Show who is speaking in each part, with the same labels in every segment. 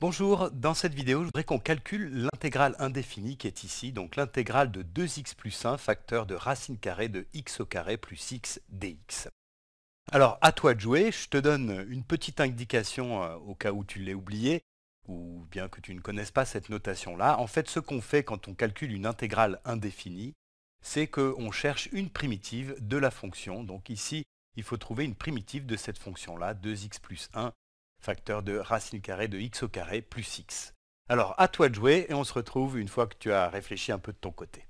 Speaker 1: Bonjour, dans cette vidéo, je voudrais qu'on calcule l'intégrale indéfinie qui est ici, donc l'intégrale de 2x plus 1 facteur de racine carrée de x au carré plus x dx. Alors, à toi de jouer, je te donne une petite indication euh, au cas où tu l'aies oublié, ou bien que tu ne connaisses pas cette notation-là. En fait, ce qu'on fait quand on calcule une intégrale indéfinie, c'est qu'on cherche une primitive de la fonction. Donc ici, il faut trouver une primitive de cette fonction-là, 2x plus 1 facteur de racine carrée de x au carré plus x. Alors à toi de jouer et on se retrouve une fois que tu as réfléchi un peu de ton côté.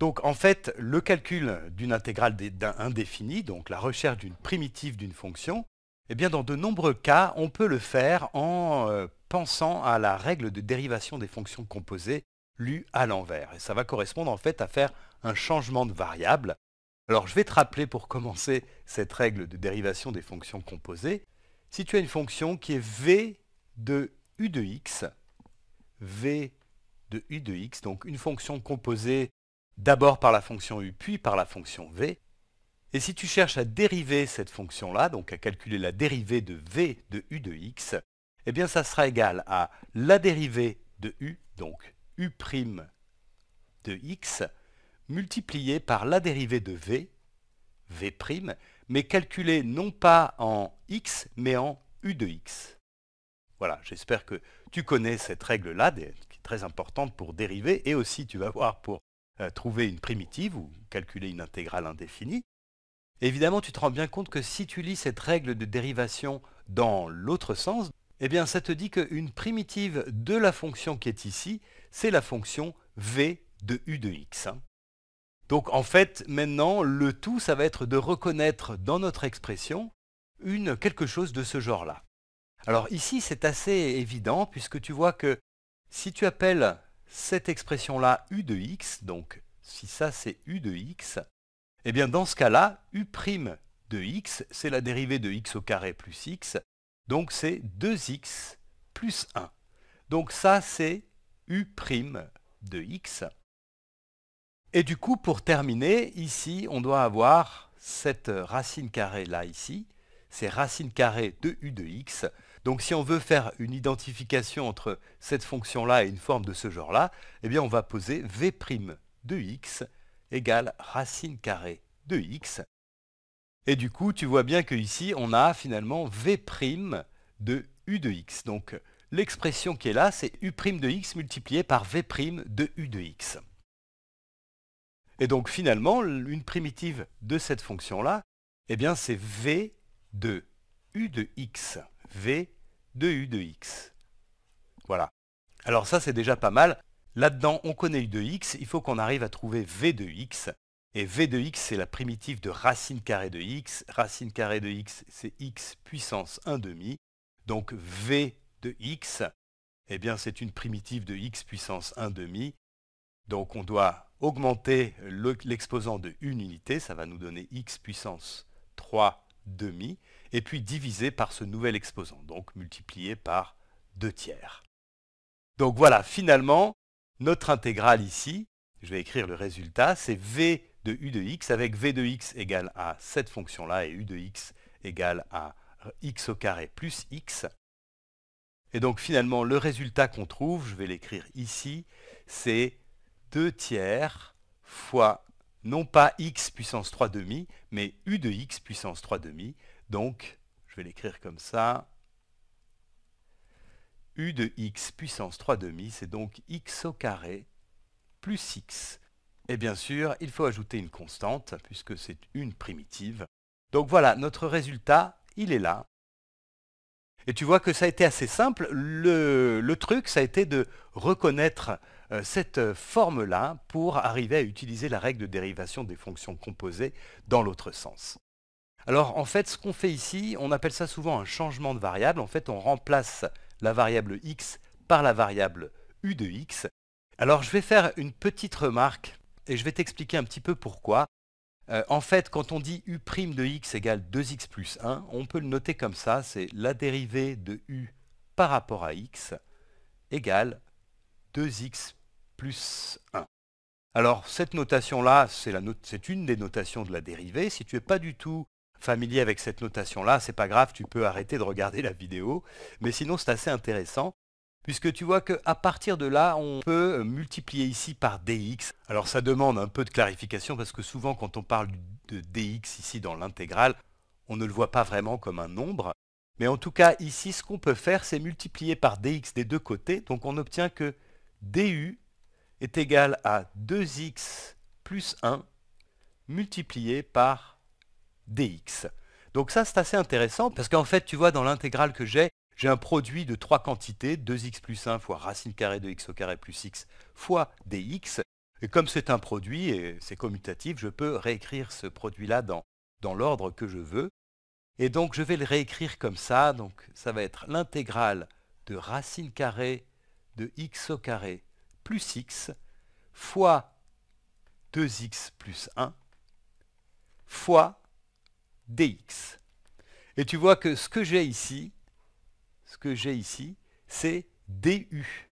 Speaker 1: Donc en fait, le calcul d'une intégrale d'un indéfini, donc la recherche d'une primitive d'une fonction, eh bien dans de nombreux cas, on peut le faire en euh, pensant à la règle de dérivation des fonctions composées lue à l'envers. Et ça va correspondre en fait à faire un changement de variable. Alors je vais te rappeler pour commencer cette règle de dérivation des fonctions composées si tu as une fonction qui est v de u de x, v de u de x, donc une fonction composée d'abord par la fonction u puis par la fonction v, et si tu cherches à dériver cette fonction-là, donc à calculer la dérivée de v de u de x, eh bien ça sera égal à la dérivée de u, donc u' de x, multipliée par la dérivée de v, v', mais calculée non pas en x, mais en u de x. Voilà, j'espère que tu connais cette règle-là, qui est très importante pour dériver, et aussi, tu vas voir, pour euh, trouver une primitive ou calculer une intégrale indéfinie. Évidemment, tu te rends bien compte que si tu lis cette règle de dérivation dans l'autre sens, eh bien, ça te dit qu'une primitive de la fonction qui est ici, c'est la fonction v de u de x. Hein. Donc en fait, maintenant, le tout, ça va être de reconnaître dans notre expression une, quelque chose de ce genre-là. Alors ici, c'est assez évident, puisque tu vois que si tu appelles cette expression-là u de x, donc si ça c'est u de x, eh bien dans ce cas-là, u' de x, c'est la dérivée de x au carré plus x, donc c'est 2x plus 1. Donc ça c'est u' de x. Et du coup, pour terminer, ici, on doit avoir cette racine carrée là, ici, c'est racine carrée de u de x. Donc si on veut faire une identification entre cette fonction-là et une forme de ce genre-là, eh bien on va poser v' de x égale racine carrée de x. Et du coup, tu vois bien qu'ici, on a finalement v' de u de x. Donc l'expression qui est là, c'est u' de x multiplié par v' de u de x. Et donc finalement, une primitive de cette fonction-là, eh bien c'est v de U de x V de U de x. Voilà. Alors ça, c'est déjà pas mal. Là-dedans, on connaît U de x, il faut qu'on arrive à trouver V de x. Et V de x, c'est la primitive de racine carrée de x. Racine carrée de x, c'est x puissance 1 demi. Donc V de x, eh bien c'est une primitive de x puissance 1 demi. Donc on doit augmenter l'exposant de une unité, ça va nous donner x puissance 3 demi, et puis divisé par ce nouvel exposant, donc multiplié par 2 tiers. Donc voilà, finalement, notre intégrale ici, je vais écrire le résultat, c'est v de u de x, avec v de x égale à cette fonction-là, et u de x égale à x au carré plus x. Et donc finalement, le résultat qu'on trouve, je vais l'écrire ici, c'est 2 tiers fois non pas x puissance 3 demi, mais u de x puissance 3 demi. Donc, je vais l'écrire comme ça. u de x puissance 3 demi, c'est donc x au carré plus x. Et bien sûr, il faut ajouter une constante, puisque c'est une primitive. Donc voilà, notre résultat, il est là. Et tu vois que ça a été assez simple. Le, le truc, ça a été de reconnaître euh, cette euh, forme-là pour arriver à utiliser la règle de dérivation des fonctions composées dans l'autre sens. Alors en fait, ce qu'on fait ici, on appelle ça souvent un changement de variable. En fait, on remplace la variable x par la variable u de x. Alors je vais faire une petite remarque et je vais t'expliquer un petit peu pourquoi. Euh, en fait, quand on dit u' de x égale 2x plus 1, on peut le noter comme ça, c'est la dérivée de u par rapport à x égale 2x plus 1. Alors cette notation-là, c'est une des notations de la dérivée. Si tu n'es pas du tout familier avec cette notation-là, n'est pas grave, tu peux arrêter de regarder la vidéo. Mais sinon, c'est assez intéressant, puisque tu vois qu'à partir de là, on peut multiplier ici par dx. Alors ça demande un peu de clarification, parce que souvent quand on parle de dx ici dans l'intégrale, on ne le voit pas vraiment comme un nombre. Mais en tout cas, ici, ce qu'on peut faire, c'est multiplier par dx des deux côtés, donc on obtient que du est égal à 2x plus 1 multiplié par dx. Donc ça, c'est assez intéressant, parce qu'en fait, tu vois, dans l'intégrale que j'ai, j'ai un produit de trois quantités, 2x plus 1 fois racine carrée de x au carré plus x fois dx. Et comme c'est un produit, et c'est commutatif, je peux réécrire ce produit-là dans, dans l'ordre que je veux. Et donc je vais le réécrire comme ça, donc ça va être l'intégrale de racine carrée de x au carré plus x fois 2x plus 1 fois dx. Et tu vois que ce que j'ai ici, ce que j'ai ici, c'est du.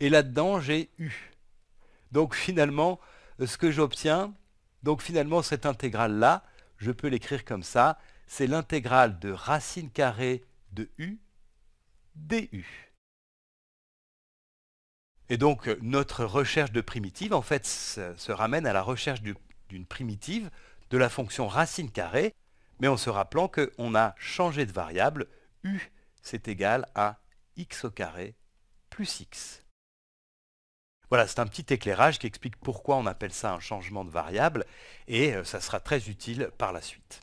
Speaker 1: Et là-dedans, j'ai u. Donc finalement, ce que j'obtiens, donc finalement cette intégrale-là, je peux l'écrire comme ça, c'est l'intégrale de racine carrée de u du. Et donc euh, notre recherche de primitive, en fait, se, ramène à la recherche d'une primitive de la fonction racine carrée, mais en se rappelant qu'on a changé de variable, u c'est égal à x au carré plus x. Voilà, c'est un petit éclairage qui explique pourquoi on appelle ça un changement de variable, et euh, ça sera très utile par la suite.